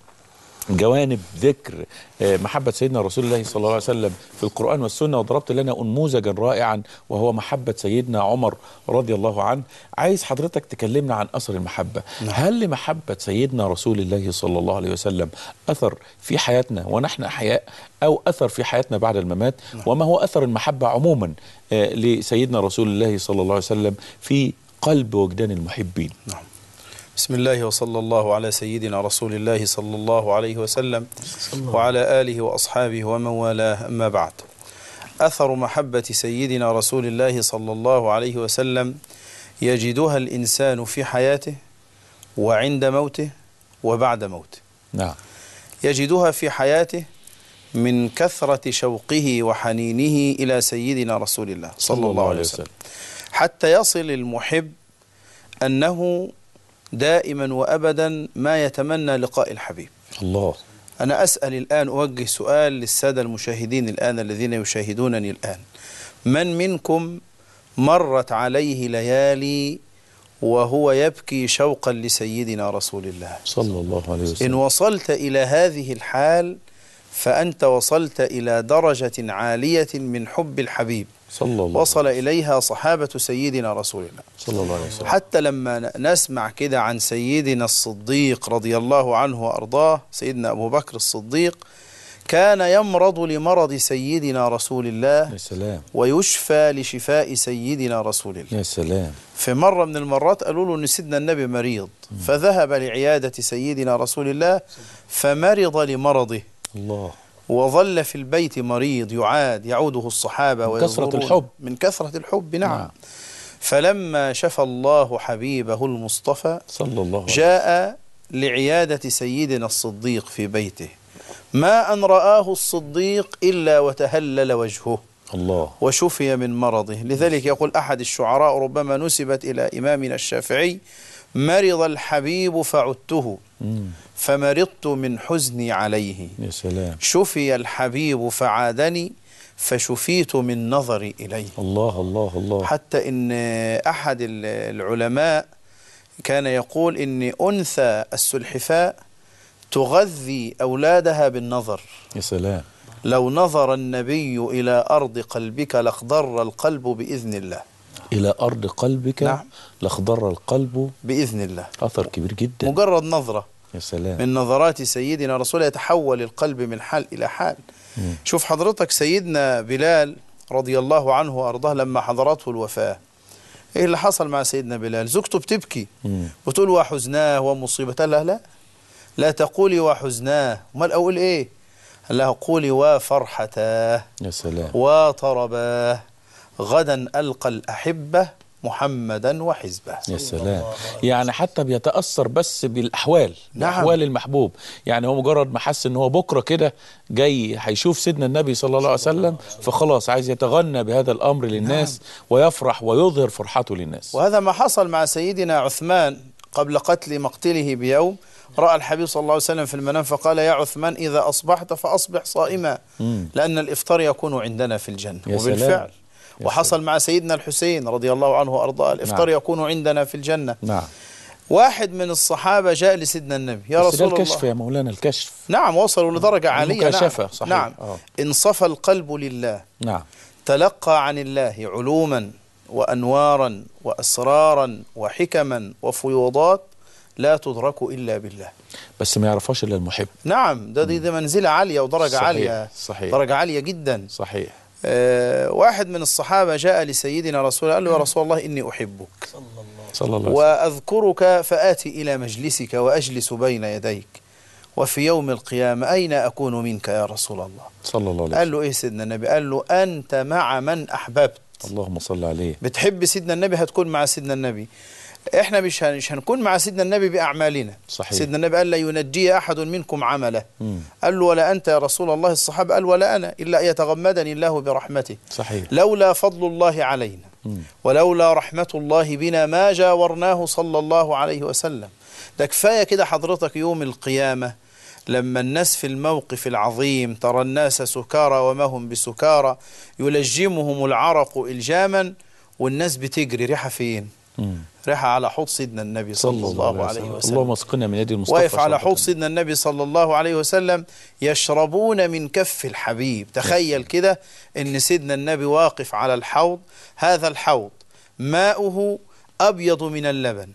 جوانب ذكر آه، محبة سيدنا رسول الله صلى الله عليه وسلم في القرآن والسنة وضربت لنا أنموذجا رائعا وهو محبة سيدنا عمر رضي الله عنه عايز حضرتك تكلمنا عن أثر المحبة نعم. هل لمحبة سيدنا رسول الله صلى الله عليه وسلم أثر في حياتنا ونحن أحياء أو أثر في حياتنا بعد الممات نعم. وما هو أثر المحبة عموما آه، لسيدنا رسول الله صلى الله عليه وسلم في قلب وجدان المحبين نعم بسم الله وصلى الله على سيدنا رسول الله صلى الله عليه وسلم وعلى آله وأصحابه ومن والاه أما بعد أثر محبة سيدنا رسول الله صلى الله عليه وسلم يجدها الإنسان في حياته وعند موته وبعد موته نعم يجدها في حياته من كثرة شوقه وحنينه إلى سيدنا رسول الله صلى الله عليه وسلم حتى يصل المحب أنه دائما وأبدا ما يتمنى لقاء الحبيب الله أنا أسأل الآن أوجه سؤال للسادة المشاهدين الآن الذين يشاهدونني الآن من منكم مرت عليه ليالي وهو يبكي شوقا لسيدنا رسول الله صلى الله عليه وسلم إن وصلت إلى هذه الحال فأنت وصلت إلى درجة عالية من حب الحبيب صلى الله وصل إليها صحابة سيدنا رسول الله صلى الله عليه وسلم حتى لما نسمع كده عن سيدنا الصديق رضي الله عنه وأرضاه سيدنا أبو بكر الصديق كان يمرض لمرض سيدنا رسول الله يا سلام ويشفى لشفاء سيدنا رسول الله يا سلام في مرة من المرات قالوا له أن سيدنا النبي مريض فذهب لعيادة سيدنا رسول الله فمرض لمرضه الله وظل في البيت مريض يعاد يعوده الصحابة من كثرة الحب من كثرة الحب نعم, نعم. فلما شفى الله حبيبه المصطفى صلى الله عليه جاء لعيادة سيدنا الصديق في بيته ما أن رآه الصديق إلا وتهلل وجهه الله وشفي من مرضه لذلك يقول أحد الشعراء ربما نسبت إلى إمامنا الشافعي مرض الحبيب فعدته فمرضت من حزني عليه يا سلام شفي الحبيب فعادني فشفيت من نظري إليه الله الله الله حتى إن أحد العلماء كان يقول إن أنثى السلحفاء تغذي أولادها بالنظر يا سلام لو نظر النبي إلى أرض قلبك لاخضر القلب بإذن الله إلى أرض قلبك نعم. لاخضر القلب بإذن الله أثر كبير جدا مجرد نظرة يا سلام من نظرات سيدنا رسول يتحول القلب من حال إلى حال مم. شوف حضرتك سيدنا بلال رضي الله عنه وأرضاه لما حضرته الوفاة إيه اللي حصل مع سيدنا بلال زوجته بتبكي وتقول بتقول وحزناه ومصيبه لا لا لا تقولي وحزناه امال اقول ايه قال لها قولي وفرحتاه يا سلام وطرباه غدا ألقى الأحبة محمدا وحزبه يا سلام يعني حتى بيتأثر بس بالأحوال نعم. احوال المحبوب يعني هو مجرد ما حس ان هو بكرة كده جاي هيشوف سيدنا النبي صلى الله عليه وسلم فخلاص عايز يتغنى بهذا الأمر للناس نعم. ويفرح ويظهر فرحته للناس وهذا ما حصل مع سيدنا عثمان قبل قتل مقتله بيوم رأى الحبيب صلى الله عليه وسلم في المنام فقال يا عثمان إذا أصبحت فأصبح صائما لأن الإفطار يكون عندنا في الجنة وبالفعل سلام. وحصل مع سيدنا الحسين رضي الله عنه وأرضاه نعم. الإفطار نعم. يكون عندنا في الجنة نعم واحد من الصحابة جاء لسيدنا النبي يا رسول الكشف الله الكشف يا مولانا الكشف نعم وصلوا لدرجة عالية نعم, صحيح. نعم آه. انصفى القلب لله نعم تلقى عن الله علوما وأنوارا وأسرارا وحكما وفيوضات لا تدرك إلا بالله بس ما يعرفهاش إلا المحب نعم ده دي, دي منزلة عالية ودرجة صحيح. عالية صحيح درجة عالية جدا صحيح آه، واحد من الصحابة جاء لسيدنا رسول الله قال له يا رسول الله إني أحبك صلى الله عليه وسلم وأذكرك فآتي إلى مجلسك وأجلس بين يديك وفي يوم القيامة أين أكون منك يا رسول الله صلى الله عليه وسلم قال له إيه سيدنا النبي قال له أنت مع من أحببت اللهم صل عليه بتحب سيدنا النبي هتكون مع سيدنا النبي احنا مش مش هنكون مع سيدنا النبي باعمالنا صحيح. سيدنا النبي قال لا ينجي احد منكم عمله مم. قال له ولا انت يا رسول الله الصحابه قال ولا انا الا ان يتغمدني الله برحمته صحيح لولا فضل الله علينا مم. ولولا رحمه الله بنا ما جاورناه صلى الله عليه وسلم ده كفايه كده حضرتك يوم القيامه لما الناس في الموقف العظيم ترى الناس سكارى وما هم بسكارى يلجمهم العرق الجاما والناس بتجري ريحه فين ريحها على حوض سيدنا النبي صلى, صلى الله, الله عليه وسلم, وسلم. اللهم اسقنا من يد المصطفى واقف على حوض سيدنا النبي صلى الله عليه وسلم يشربون من كف الحبيب تخيل كده ان سيدنا النبي واقف على الحوض هذا الحوض ماؤه أبيض من اللبن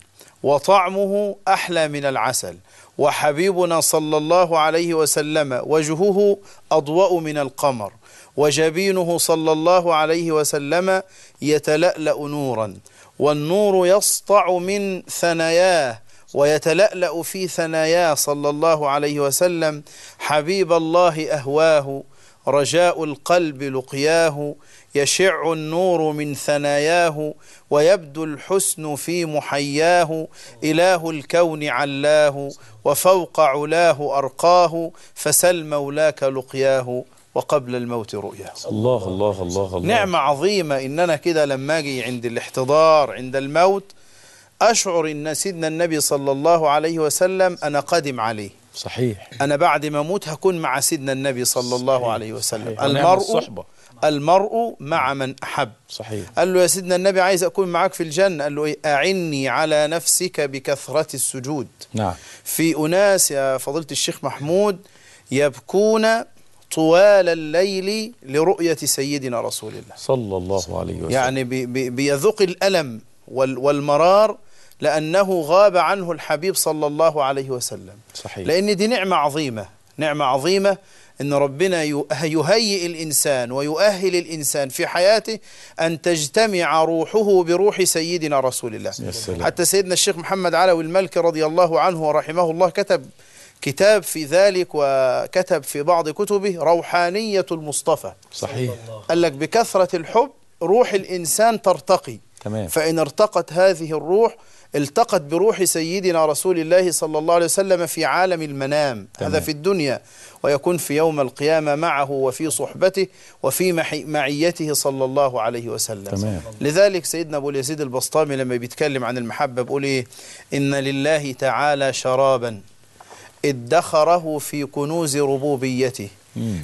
وطعمه أحلى من العسل وحبيبنا صلى الله عليه وسلم وجهه أضواء من القمر وجبينه صلى الله عليه وسلم يتلألأ نوراً والنور يسطع من ثناياه ويتلألأ في ثناياه صلى الله عليه وسلم حبيب الله أهواه رجاء القلب لقياه يشع النور من ثناياه ويبدو الحسن في محياه إله الكون علاه وفوق علاه أرقاه فسل مولاك لقياه وقبل الموت رؤيا الله الله الله الله نعمة عظيمة إن أنا كده لما أجي عند الاحتضار عند الموت أشعر إن سيدنا النبي صلى الله عليه وسلم أنا قادم عليه صحيح أنا بعد ما أموت هكون مع سيدنا النبي صلى الله صحيح. عليه وسلم صحيح. المرء الصحبة. المرء مع من أحب صحيح قال له يا سيدنا النبي عايز أكون معاك في الجنة قال له إيه؟ أعني على نفسك بكثرة السجود نعم في أناس يا فضيلة الشيخ محمود يبكون طوال الليل لرؤية سيدنا رسول الله صلى الله عليه وسلم يعني بيذوق الألم والمرار لأنه غاب عنه الحبيب صلى الله عليه وسلم صحيح. لأن دي نعمة عظيمة نعمة عظيمة أن ربنا يهيئ الإنسان ويؤهل الإنسان في حياته أن تجتمع روحه بروح سيدنا رسول الله حتى سيدنا الشيخ محمد علوي الملك رضي الله عنه ورحمه الله كتب كتاب في ذلك وكتب في بعض كتبه روحانية المصطفى صحيح قال لك بكثرة الحب روح الإنسان ترتقي تمام. فإن ارتقت هذه الروح التقت بروح سيدنا رسول الله صلى الله عليه وسلم في عالم المنام تمام. هذا في الدنيا ويكون في يوم القيامة معه وفي صحبته وفي معيته صلى الله عليه وسلم تمام. لذلك سيدنا أبو اليزيد البسطامي لما بيتكلم عن المحبة بيقول إيه إن لله تعالى شرابا ادخره في كنوز ربوبيته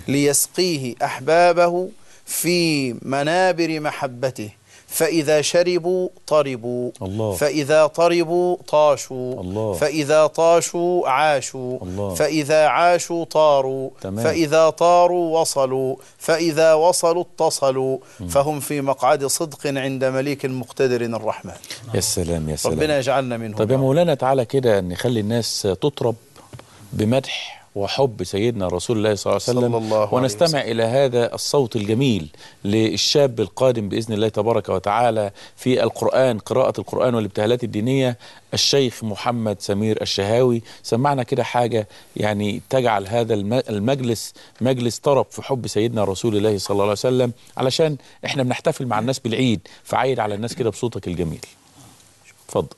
ليسقيه أحبابه في منابر محبته فإذا شربوا طربوا الله فإذا طربوا طاشوا الله فإذا طاشوا عاشوا الله فإذا عاشوا طاروا تمام فإذا طاروا وصلوا فإذا وصلوا اتصلوا فهم في مقعد صدق عند مليك مقتدر الرحمن يا سلام يا سلام ربنا يجعلنا منهم طب يا مولانا تعالى كده نخلي الناس تطرب بمدح وحب سيدنا رسول الله صلى الله عليه وسلم الله ونستمع وسلم. إلى هذا الصوت الجميل للشاب القادم بإذن الله تبارك وتعالى في القرآن قراءة القرآن والابتهالات الدينية الشيخ محمد سمير الشهاوي سمعنا كده حاجة يعني تجعل هذا المجلس مجلس طرب في حب سيدنا رسول الله صلى الله عليه وسلم علشان احنا بنحتفل مع الناس بالعيد فعيد على الناس كده بصوتك الجميل اتفضل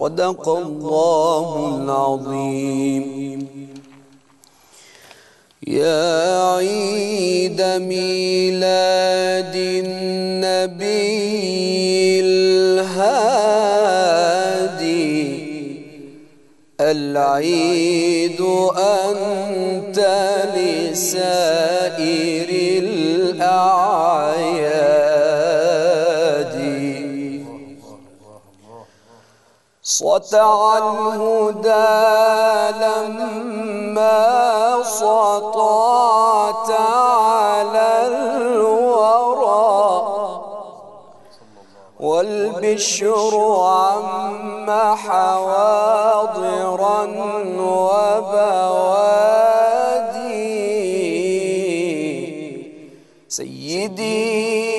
صدق الله العظيم يا عيد ميلاد النبي الهادي العيد أنت لسائر سطع الهدى لما سطعت على الورى والبشر عم حواضرا وبوادي سيدي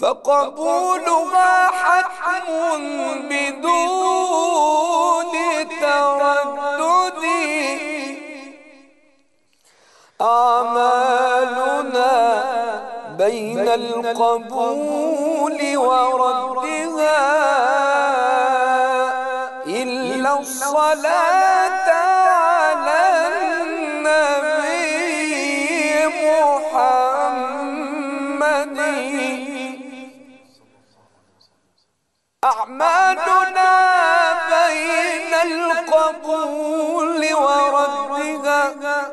فقبولها حتم بدون تردد أعمالنا بين القبول وردها إلا الصلاة أعمالنا بين القبول وردها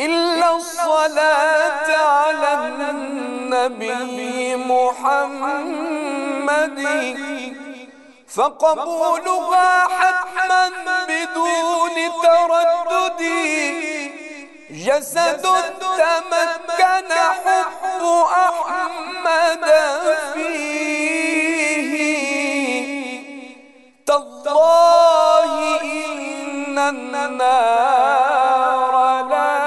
إلا الصلاة على النبي محمد فقبولها حتما بدون تردد جسد تمكن حب أحمد فيه والله إن النار لا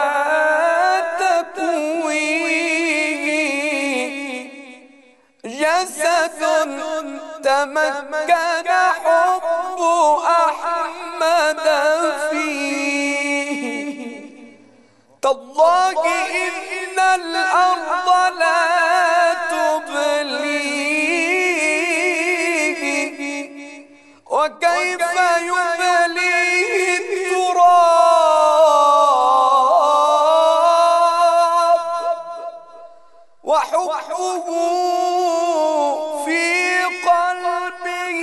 تكويه جسد تمكن حب أحمد فيه تالله إن الأرض لا وحبه في قلبه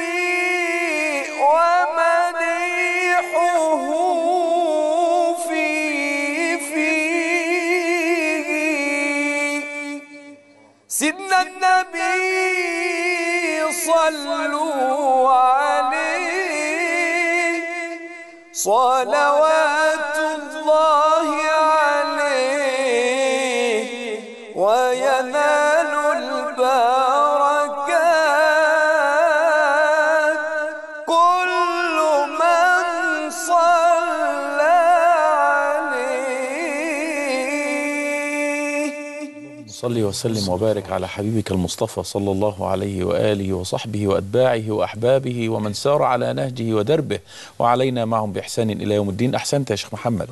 ومديحه في فيه سيدنا النبي صلوا عليه صلوات صلي وسلم وبارك على حبيبك المصطفى صلى الله عليه وآله وصحبه وأتباعه وأحبابه ومن سار على نهجه ودربه وعلينا معهم بإحسان إلى يوم الدين أحسنت يا شيخ محمد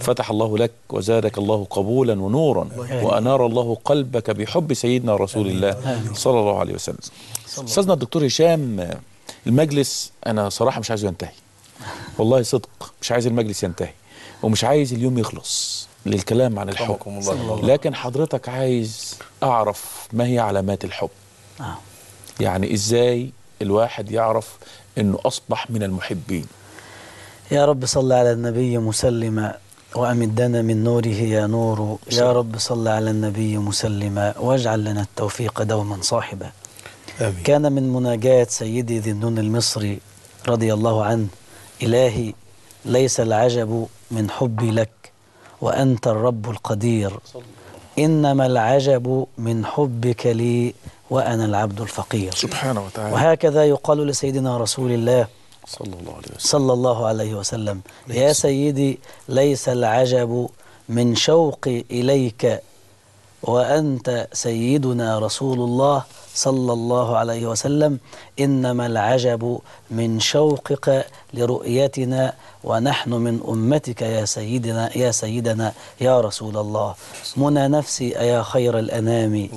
فتح الله لك وزادك الله قبولا ونورا وأنار الله قلبك بحب سيدنا رسول الله صلى الله عليه وسلم أستاذنا الدكتور هشام المجلس أنا صراحة مش عايزه ينتهي والله صدق مش عايز المجلس ينتهي ومش عايز اليوم يخلص للكلام عن الحب لكن حضرتك عايز أعرف ما هي علامات الحب آه. يعني إزاي الواحد يعرف أنه أصبح من المحبين يا رب صل على النبي مسلما وأمدنا من نوره يا نور يا رب صل على النبي مسلما واجعل لنا التوفيق دوما صاحبا آمين. كان من مناجاة سيدي ذي النون المصري رضي الله عنه إلهي ليس العجب من حبي لك وأنت الرب القدير إنما العجب من حبك لي وأنا العبد الفقير سبحانه وتعالى وهكذا يقال لسيدنا رسول الله صلى الله عليه وسلم, صلى الله عليه وسلم يا سيدي ليس العجب من شوقي إليك وأنت سيدنا رسول الله صلى الله عليه وسلم إنما العجب من شوقك لرؤيتنا ونحن من أمتك يا سيدنا يا سيدنا يا رسول الله منى نفسي أيا خير الأنام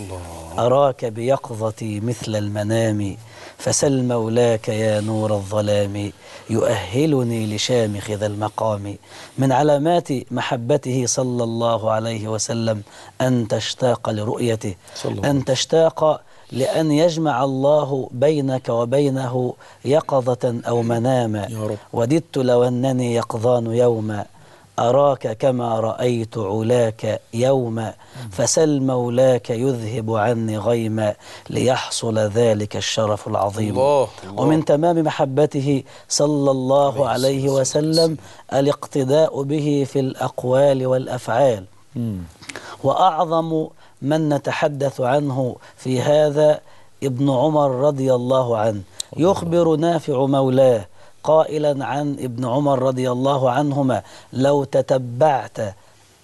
أراك بيقظتي مثل المنام فسل مولاك يا نور الظلام يؤهلني لشامخ ذا المقام من علامات محبته صلى الله عليه وسلم أن تشتاق لرؤيته أن تشتاق لأن يجمع الله بينك وبينه يقظة أو مناما وددت لو أنني يقظان يوما أراك كما رأيت علاك يوما فسل مولاك يذهب عني غيما ليحصل ذلك الشرف العظيم الله الله ومن تمام محبته صلى الله عليه وسلم الاقتداء به في الأقوال والأفعال وأعظم من نتحدث عنه في هذا ابن عمر رضي الله عنه يخبر نافع مولاه قائلا عن ابن عمر رضي الله عنهما لو تتبعت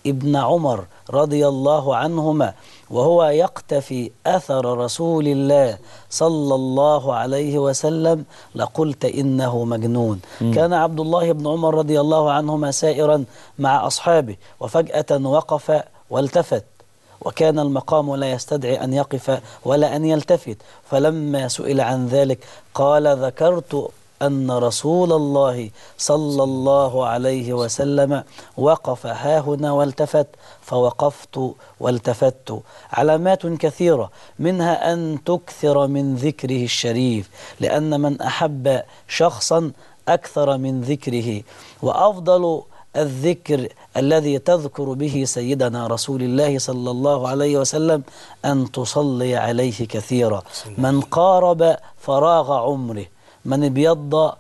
ابن عمر رضي الله عنهما وهو يقتفي أثر رسول الله صلى الله عليه وسلم لقلت إنه مجنون م. كان عبد الله بن عمر رضي الله عنهما سائرا مع أصحابه وفجأة وقف والتفت وكان المقام لا يستدعي أن يقف ولا أن يلتفت فلما سئل عن ذلك قال ذكرت أن رسول الله صلى الله عليه وسلم وقف هاهنا والتفت فوقفت والتفت علامات كثيرة منها أن تكثر من ذكره الشريف لأن من أحب شخصا أكثر من ذكره وأفضل الذكر الذي تذكر به سيدنا رسول الله صلى الله عليه وسلم أن تصلي عليه كثيرا من قارب فراغ عمره من بيض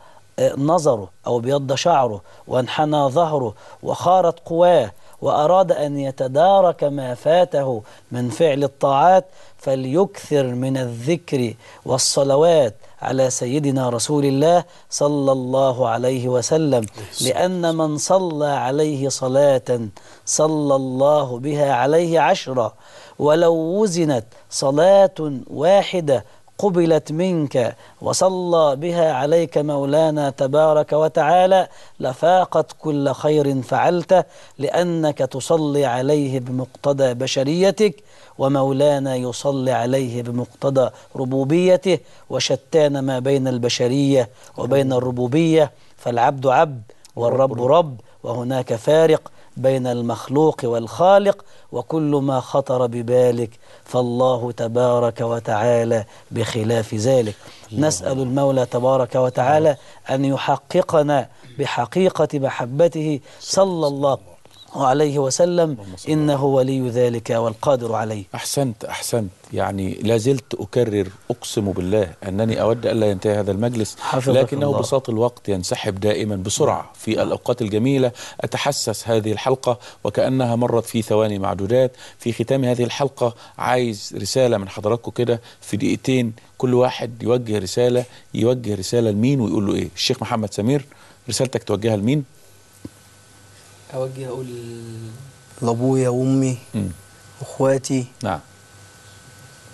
نظره أو بيض شعره وانحنى ظهره وخارت قواه وأراد أن يتدارك ما فاته من فعل الطاعات فليكثر من الذكر والصلوات على سيدنا رسول الله صلى الله عليه وسلم لأن من صلى عليه صلاة صلى الله بها عليه عشرة ولو وزنت صلاة واحدة قبلت منك وصلى بها عليك مولانا تبارك وتعالى لفاقت كل خير فعلته لأنك تصلي عليه بمقتضى بشريتك ومولانا يصلي عليه بمقتضى ربوبيته وشتان ما بين البشرية وبين الربوبية فالعبد عبد والرب رب وهناك فارق بين المخلوق والخالق وكل ما خطر ببالك فالله تبارك وتعالى بخلاف ذلك نسأل المولى تبارك وتعالى أن يحققنا بحقيقة محبته صلى الله عليه وسلم إنه ولي ذلك والقادر عليه أحسنت أحسنت يعني لا زلت أكرر أقسم بالله أنني أود ألا ينتهي هذا المجلس لكنه الله. بساط الوقت ينسحب دائما بسرعة في نعم. الأوقات الجميلة أتحسس هذه الحلقة وكأنها مرت في ثواني معدودات في ختام هذه الحلقة عايز رسالة من حضراتكم كده في دقيقتين كل واحد يوجه رسالة يوجه رسالة لمين ويقول له إيه الشيخ محمد سمير رسالتك توجهها لمين اوجه اقول لابويا وامي واخواتي نعم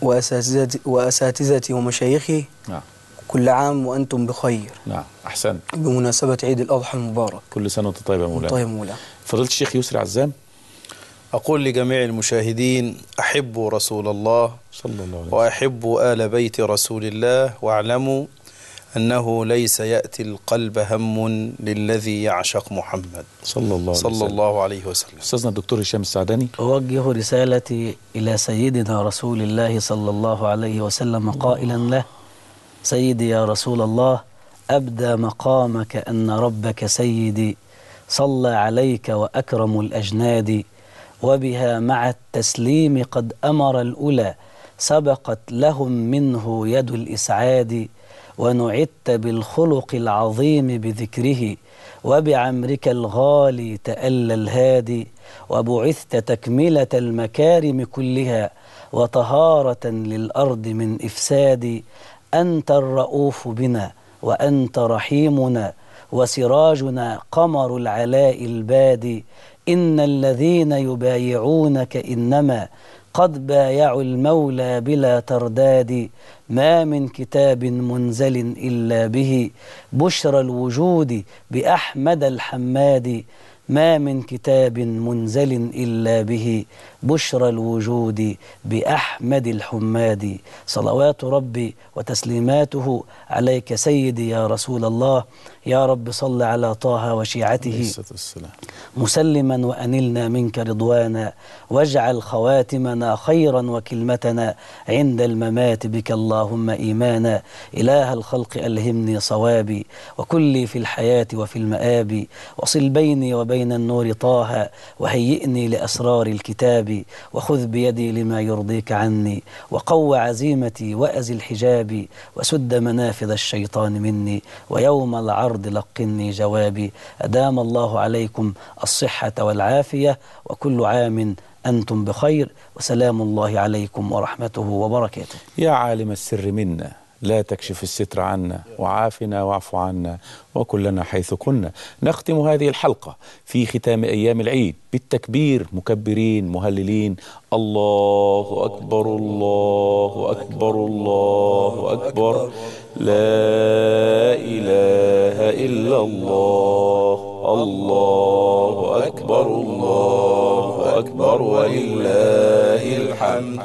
واساتذتي واساتذتي ومشايخي نعم كل عام وانتم بخير نعم احسنت بمناسبه عيد الاضحى المبارك كل سنه وانت طيب يا مولانا طيب مولانا فضيله الشيخ يسري عزام أقول لجميع المشاهدين أحبوا رسول الله صلى الله عليه وسلم وأحبوا آل بيت رسول الله واعلموا أنه ليس يأتي القلب هم للذي يعشق محمد صلى الله, صلى الله, الله عليه وسلم أستاذنا الدكتور هشام السعداني أوجه رسالتي إلى سيدنا رسول الله صلى الله عليه وسلم قائلا له سيدي يا رسول الله أبدى مقامك أن ربك سيدي صلى عليك وأكرم الأجناد وبها مع التسليم قد أمر الأولى سبقت لهم منه يد الإسعاد ونعدت بالخلق العظيم بذكره وبعمرك الغالي تألى الهادي وبعثت تكملة المكارم كلها وطهارة للأرض من إفساد أنت الرؤوف بنا وأنت رحيمنا وسراجنا قمر العلاء البادي إن الذين يبايعونك إنما قد بايعوا المولى بلا ترداد ما من كتاب منزل إلا به بشرى الوجود بأحمد الحماد ما من كتاب منزل إلا به بشرى الوجود بأحمد الحمادي صلوات ربي وتسليماته عليك سيدي يا رسول الله يا رب صل على طه وشيعته مسلما وأنلنا منك رضوانا واجعل خواتمنا خيرا وكلمتنا عند الممات بك اللهم إيمانا إله الخلق ألهمني صوابي وكلي في الحياة وفي المآب وصل بيني وبين النور طه وهيئني لأسرار الكتاب حجابي وخذ بيدي لما يرضيك عني وقو عزيمتي وأزل حجابي وسد منافذ الشيطان مني ويوم العرض لقني جوابي أدام الله عليكم الصحة والعافية وكل عام أنتم بخير وسلام الله عليكم ورحمته وبركاته يا عالم السر منا لا تكشف الستر عنا وعافنا واعف عنا وكلنا حيث كنا نختم هذه الحلقة في ختام أيام العيد بالتكبير مكبرين مهللين الله أكبر الله أكبر الله أكبر لا إله إلا الله الله أكبر الله أكبر ولله الحمد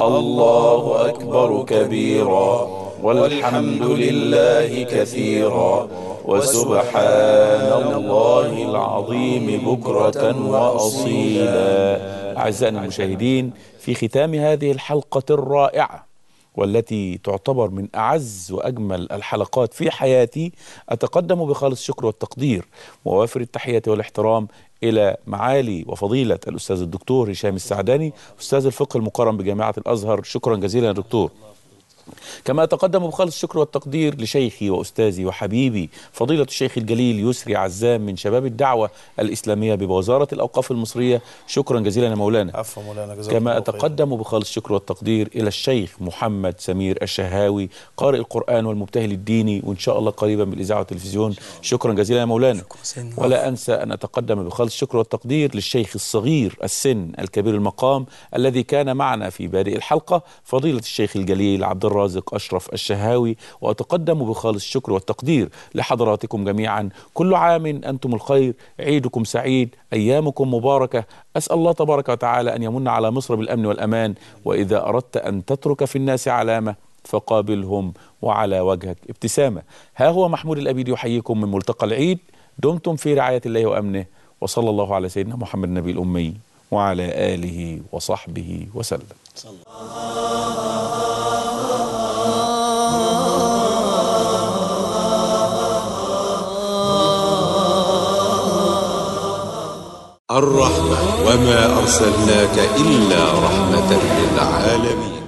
الله أكبر كبيرا والحمد لله كثيرا وسبحان الله العظيم بكرة وأصيلا أعزائنا المشاهدين في ختام هذه الحلقة الرائعة والتي تعتبر من أعز وأجمل الحلقات في حياتي أتقدم بخالص الشكر والتقدير ووافر التحية والاحترام إلى معالي وفضيلة الأستاذ الدكتور هشام السعداني أستاذ الفقه المقرن بجامعة الأزهر شكرا جزيلا يا دكتور كما أتقدم بخالص الشكر والتقدير لشيخي وأستاذي وحبيبي فضيلة الشيخ الجليل يسري عزام من شباب الدعوة الإسلامية بوزارة الأوقاف المصرية شكرا جزيلا يا مولانا عفوا مولانا جزاك كما أتقدم بخالص الشكر والتقدير إلى الشيخ محمد سمير الشهاوي قارئ القرآن والمبتهل الديني وإن شاء الله قريبا بالإذاعة والتلفزيون شكرا جزيلا يا مولانا ولا أنسى أن أتقدم بخالص الشكر والتقدير للشيخ الصغير السن الكبير المقام الذي كان معنا في بادئ الحلقة فضيلة الشيخ الجليل عبد الرازق أشرف الشهاوي وأتقدم بخالص الشكر والتقدير لحضراتكم جميعا كل عام أنتم الخير عيدكم سعيد أيامكم مباركة أسأل الله تبارك وتعالى أن يمن على مصر بالأمن والأمان وإذا أردت أن تترك في الناس علامة فقابلهم وعلى وجهك ابتسامة ها هو محمود الأبيد يحييكم من ملتقى العيد دمتم في رعاية الله وأمنه وصلى الله على سيدنا محمد النبي الأمي وعلى آله وصحبه وسلم صلى الرحمة وما أرسلناك إلا رحمة للعالمين